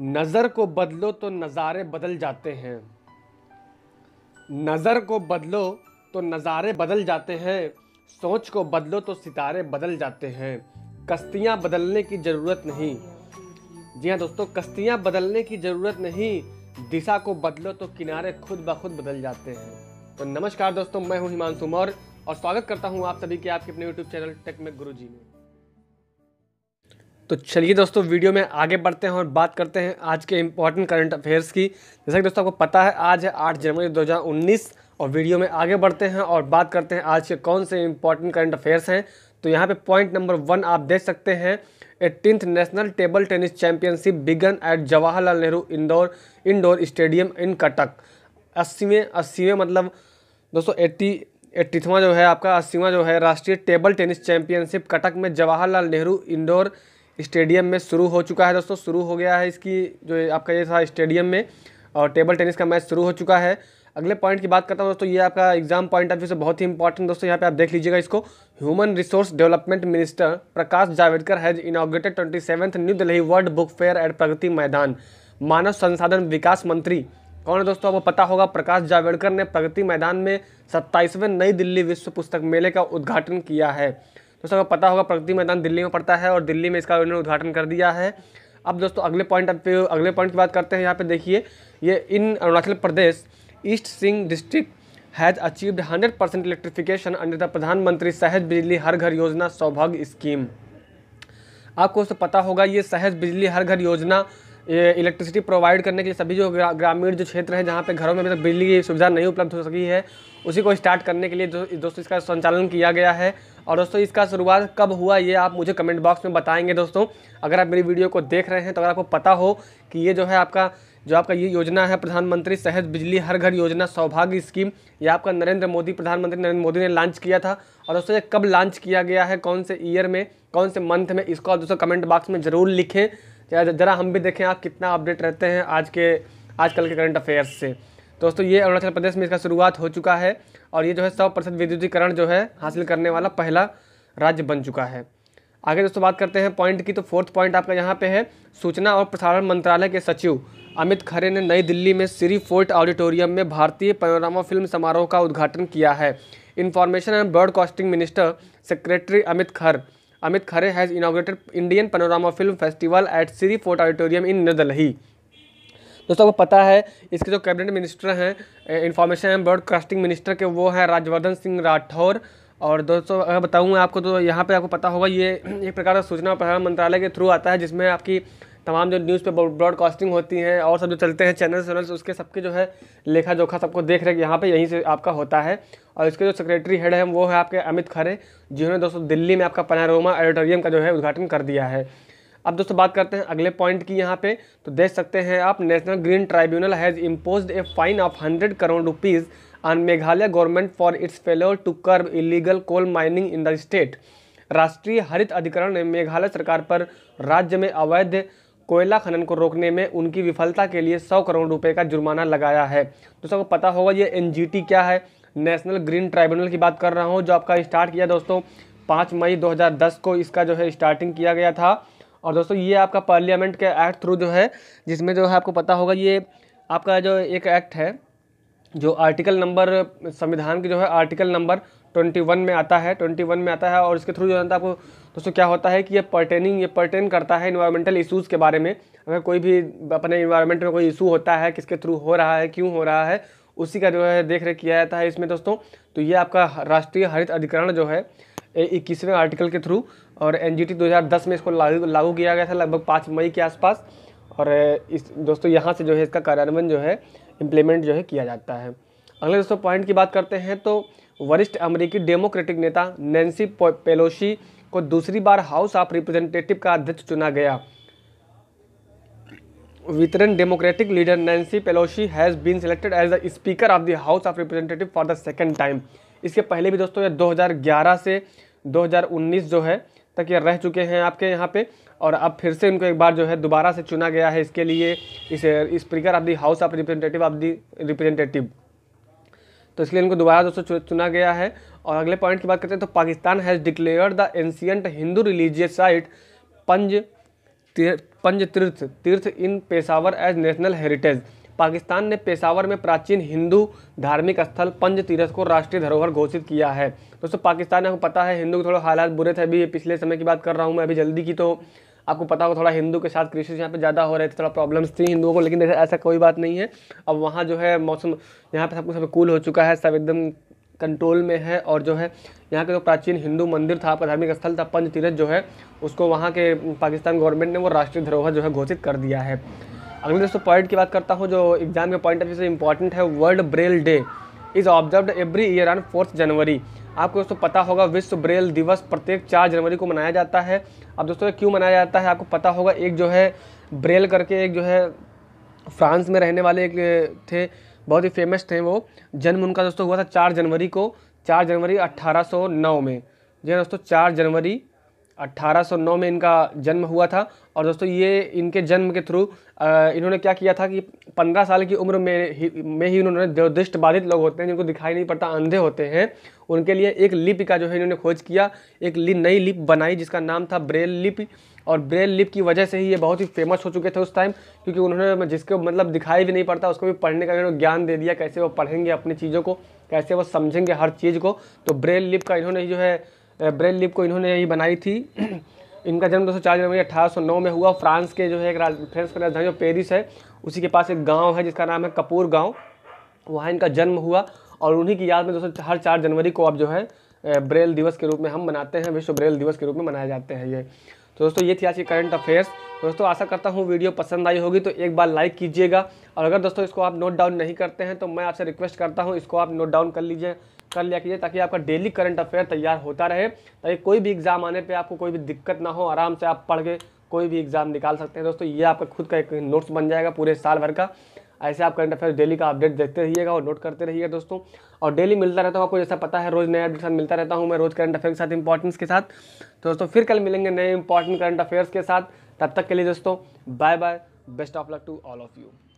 नज़र को बदलो तो नज़ारे बदल जाते हैं नज़र को बदलो तो नज़ारे बदल जाते हैं सोच को बदलो तो सितारे बदल जाते हैं कश्तियाँ बदलने की ज़रूरत नहीं जी हाँ दोस्तों कश्तियाँ बदलने की ज़रूरत नहीं दिशा को बदलो तो किनारे खुद ब खुद बदल जाते हैं तो नमस्कार दोस्तों मैं हूँ हिमांशु मौर्य और स्वागत करता हूँ आप सभी के आपके अपने यूट्यूब चैनल टेक में गुरु जी में तो चलिए दोस्तों वीडियो में आगे बढ़ते हैं और बात करते हैं आज के इम्पॉर्टेंट करंट अफेयर्स की जैसा कि दोस्तों आपको पता है आज है 8 जनवरी 2019 और वीडियो में आगे बढ़ते हैं और बात करते हैं आज के कौन से इम्पॉर्टेंट करंट अफेयर्स हैं तो यहाँ पे पॉइंट नंबर वन आप देख सकते हैं eighteenth national table tennis championship began at Jawaharlal Nehru Indore indoor stadium in Cuttack अस्सीवें अस्सीवें मतलब दोस्तों एट्टी एट्टीथवा जो है आपका अस्सीवा जो है राष्ट्रीय टेबल टेनिस चैंपियनशिप कटक में जवाहरलाल नेहरू इंडोर स्टेडियम में शुरू हो चुका है दोस्तों शुरू हो गया है इसकी जो आपका ये था स्टेडियम में और टेबल टेनिस का मैच शुरू हो चुका है अगले पॉइंट की बात करता हूँ दोस्तों ये आपका एग्जाम पॉइंट ऑफ व्यू से बहुत ही इंपॉर्टेंट दोस्तों यहाँ पे आप देख लीजिएगा इसको human resource development minister Prakash Javadekar has inaugurated twenty seventh New Delhi world book fair at Pragati Maidan मानव संसाधन विकास मंत्री कौन है दोस्तों आपको पता होगा प्रकाश जावड़ेकर ने प्रगति मैदान में सत्ताईसवें नई दिल्ली विश्व पुस्तक मेले का उद्घाटन किया है दोस्तों आपको पता होगा प्रगति मैदान दिल्ली में पड़ता है और दिल्ली में इसका उन्होंने उद्घाटन कर दिया है अब दोस्तों अगले पॉइंट पे अगले पॉइंट की बात करते हैं यहाँ पे देखिए ये in Arunachal Pradesh east Siang district has achieved hundred percent electrification under the Pradhan Mantri Sahaj बिजली हर घर योजना सौभाग्य स्कीम आपको दोस्तों पता होगा ये सहज बिजली हर घर योजना इलेक्ट्रिसिटी प्रोवाइड करने के लिए सभी जो ग्रामीण जो क्षेत्र हैं जहाँ पे घरों में अभी तक बिजली की सुविधा नहीं उपलब्ध हो सकी है उसी को स्टार्ट करने के लिए दोस्तों इसका संचालन किया गया है और दोस्तों इसका शुरुआत कब हुआ ये आप मुझे कमेंट बॉक्स में बताएंगे दोस्तों अगर आप मेरी वीडियो को देख रहे हैं तो अगर आपको पता हो कि ये जो है आपका जो आपका ये योजना है प्रधानमंत्री सहज बिजली हर घर योजना सौभाग्य स्कीम ये आपका नरेंद्र मोदी प्रधानमंत्री नरेंद्र मोदी ने लॉन्च किया था और दोस्तों ये कब लॉन्च किया गया है कौन से ईयर में कौन से मंथ में इसको आप दोस्तों कमेंट बॉक्स में ज़रूर लिखें ज़रा हम भी देखें आप कितना अपडेट रहते हैं आज के आजकल के करंट अफेयर्स से दोस्तों ये अरुणाचल प्रदेश में इसका शुरुआत हो चुका है और ये जो है सौ प्रतिशत विद्युतीकरण जो है हासिल करने वाला पहला राज्य बन चुका है आगे दोस्तों बात करते हैं पॉइंट की तो फोर्थ पॉइंट आपका यहाँ पे है सूचना और प्रसारण मंत्रालय के सचिव अमित खरे ने नई दिल्ली में श्री फोर्ट ऑडिटोरियम में भारतीय पनोरामा फिल्म समारोह का उद्घाटन किया है information and broadcasting minister secretary Amit Khar Amit Khare has inaugurated Indian panorama film festival at Shri fort auditorium in New Delhi दोस्तों आपको पता है इसके जो कैबिनेट मिनिस्टर हैं इंफॉर्मेशन एंड ब्रॉडकास्टिंग मिनिस्टर के वो हैं राज्यवर्धन सिंह राठौर और दोस्तों अगर बताऊँ मैं आपको तो यहाँ पे आपको पता होगा ये एक प्रकार का सूचना और प्रसारण मंत्रालय के थ्रू आता है जिसमें आपकी तमाम जो न्यूज़ पे ब्रॉडकास्टिंग होती हैं और सब जो चलते हैं चैनल्स वैनल्स उसके सबके जो है लेखा जोखा सबको देख रेख यहाँ पे यहीं से आपका होता है और इसके जो सेक्रेटरी हेड हैं वो है आपके अमित खरे जिन्होंने दोस्तों दिल्ली में आपका पनारोमा एडिटोरियम का जो है उद्घाटन कर दिया है अब दोस्तों बात करते हैं अगले पॉइंट की यहाँ पे तो देख सकते हैं आप national green tribunal has impose a fine of hundred crore rupees on Meghalaya government for its failure to curb illegal coal mining in the state राष्ट्रीय हरित अधिकरण ने मेघालय सरकार पर राज्य में अवैध कोयला खनन को रोकने में उनकी विफलता के लिए सौ करोड़ रुपए का जुर्माना लगाया है दोस्तों को पता होगा ये एन क्या है नेशनल ग्रीन ट्राइब्यूनल की बात कर रहा हूँ जो आपका स्टार्ट किया दोस्तों पाँच मई 2010 को इसका जो है स्टार्टिंग किया गया था और दोस्तों ये आपका पार्लियामेंट के एक्ट थ्रू जो है जिसमें जो है आपको पता होगा ये आपका जो एक एक्ट है जो आर्टिकल नंबर संविधान के जो है आर्टिकल नंबर ट्वेंटी वन में आता है ट्वेंटी वन में आता है और इसके थ्रू जो है आपको दोस्तों क्या होता है कि ये पर्टेनिंग ये पर्टेन करता है इन्वायरमेंटल इशूज़ के बारे में अगर कोई भी अपने इन्वायरमेंट में कोई इशू होता है किसके थ्रू हो रहा है क्यों हो रहा है उसी का जो है देख रेख किया जाता है इसमें दोस्तों तो ये आपका राष्ट्रीय हरित अधिकरण जो है इक्कीसवें आर्टिकल के थ्रू और एन 2010 में इसको लागू लागू किया गया था लगभग पाँच मई के आसपास और इस दोस्तों यहाँ से जो है इसका कार्यान्वयन जो है इम्प्लीमेंट जो है किया जाता है अगले दोस्तों पॉइंट की बात करते हैं तो वरिष्ठ अमेरिकी डेमोक्रेटिक नेता नैन्सी पेलोशी को दूसरी बार हाउस ऑफ रिप्रेजेंटेटिव का अध्यक्ष चुना गया वितरण democratic leader Nancy Pelosi has been selected as the speaker of the house of representative for the second time इसके पहले भी दोस्तों ये 2011 से 2019 जो है तक ये रह चुके हैं आपके यहाँ पे और अब फिर से इनको एक बार जो है दोबारा से चुना गया है इसके लिए इस speaker of the house of representative of the representative तो इसलिए इनको दोबारा दोस्तों चुना गया है और अगले पॉइंट की बात करते हैं तो Pakistan has declare the ancient Hindu religious site Panj Tirath Panj Tirath Tirath in Peshawar as national heritage Pakistan ने पेशावर में प्राचीन हिंदू धार्मिक स्थल पंज तीरथ को राष्ट्रीय धरोहर घोषित किया है दोस्तों पाकिस्तान आपको पता है हिंदू के थोड़े हालात बुरे थे अभी पिछले समय की बात कर रहा हूँ मैं अभी जल्दी की तो आपको पता होगा थोड़ा हिंदू के साथ क्रिश्चियन यहाँ पे ज़्यादा हो रहे थे थोड़ा प्रॉब्लम्स थी हिंदुओं को लेकिन ऐसा कोई बात नहीं है अब वहाँ जो है मौसम यहाँ पे सब कुछ सब कूल हो चुका है सब एकदम कंट्रोल में है और जो है यहाँ का जो तो प्राचीन हिंदू मंदिर था आपका धार्मिक स्थल था पंच तीरथ जो है उसको वहाँ के पाकिस्तान गवर्नमेंट ने वो राष्ट्रीय धरोहर जो है घोषित कर दिया है अगले दोस्तों पॉइंट की बात करता हूँ जो एग्जाम के पॉइंट ऑफ व्यू से इंपॉर्टेंट है world braille day is observe every year on fourth January आपको दोस्तों पता होगा विश्व ब्रेल दिवस प्रत्येक चार जनवरी को मनाया जाता है अब दोस्तों क्यों मनाया जाता है आपको पता होगा एक जो है ब्रेल करके एक जो है फ्रांस में रहने वाले एक थे बहुत ही फेमस थे वो जन्म उनका दोस्तों हुआ था चार जनवरी को चार जनवरी अट्ठारह में जी दोस्तों चार जनवरी 1809 में इनका जन्म हुआ था और दोस्तों ये इनके जन्म के थ्रू इन्होंने क्या किया था कि 15 साल की उम्र में ही में ही उन्होंने दृष्ट बाधित लोग होते हैं जिनको दिखाई नहीं पड़ता अंधे होते हैं उनके लिए एक लिप का जो है इन्होंने खोज किया एक लि, नई लिप बनाई जिसका नाम था ब्रेल लिप और ब्रेल लिप की वजह से ही ये बहुत ही फेमस हो चुके थे उस टाइम क्योंकि उन्होंने जिसको मतलब दिखाई भी नहीं पड़ता उसको भी पढ़ने का इन्होंने ज्ञान दे दिया कैसे वो पढ़ेंगे अपनी चीज़ों को कैसे वो समझेंगे हर चीज़ को तो ब्रेल लिप का इन्होंने जो है ब्रेल लिप को इन्होंने ही बनाई थी इनका जन्म दोस्तों चार जनवरी अठारह में हुआ फ्रांस के जो है एक फ्रांस की राजधानी पेरिस है उसी के पास एक गाँव है जिसका नाम है कपूर गाँव वहाँ इनका जन्म हुआ और उन्हीं की याद में दोस्तों हर चार जनवरी को अब जो है ब्रेल दिवस के रूप में हम मनाते हैं विश्व ब्रेल दिवस के रूप में मनाए जाते हैं ये तो दोस्तों ये थी आज की करंट अफेयर्स दोस्तों आशा करता हूँ वीडियो पसंद आई होगी तो एक बार लाइक कीजिएगा और अगर दोस्तों इसको आप नोट डाउन नहीं करते हैं तो मैं आपसे रिक्वेस्ट करता हूँ इसको आप नोट डाउन कर लीजिए कर लिया कीजिए ताकि आपका डेली करंट अफेयर तैयार होता रहे ताकि कोई भी एग्ज़ाम आने पर आपको कोई भी दिक्कत ना हो आराम से आप पढ़ के कोई भी एग्ज़ाम निकाल सकते हैं दोस्तों ये आपका खुद का एक नोट्स बन जाएगा पूरे साल भर का ऐसे आप करंट अफेयर डेली का अपडेट देखते रहिएगा और नोट करते रहिएगा दोस्तों और डेली मिलता रहता हूँ आपको जैसा पता है रोज़ नया अपडेट मिलता रहता हूँ मैं रोज़ करंट अफेयर के साथ इंपॉर्टेंस के साथ तो दोस्तों फिर कल मिलेंगे नए इंपॉर्टेंट करंट अफेयर्स के साथ तब तक के लिए दोस्तों bye bye best of luck to all of you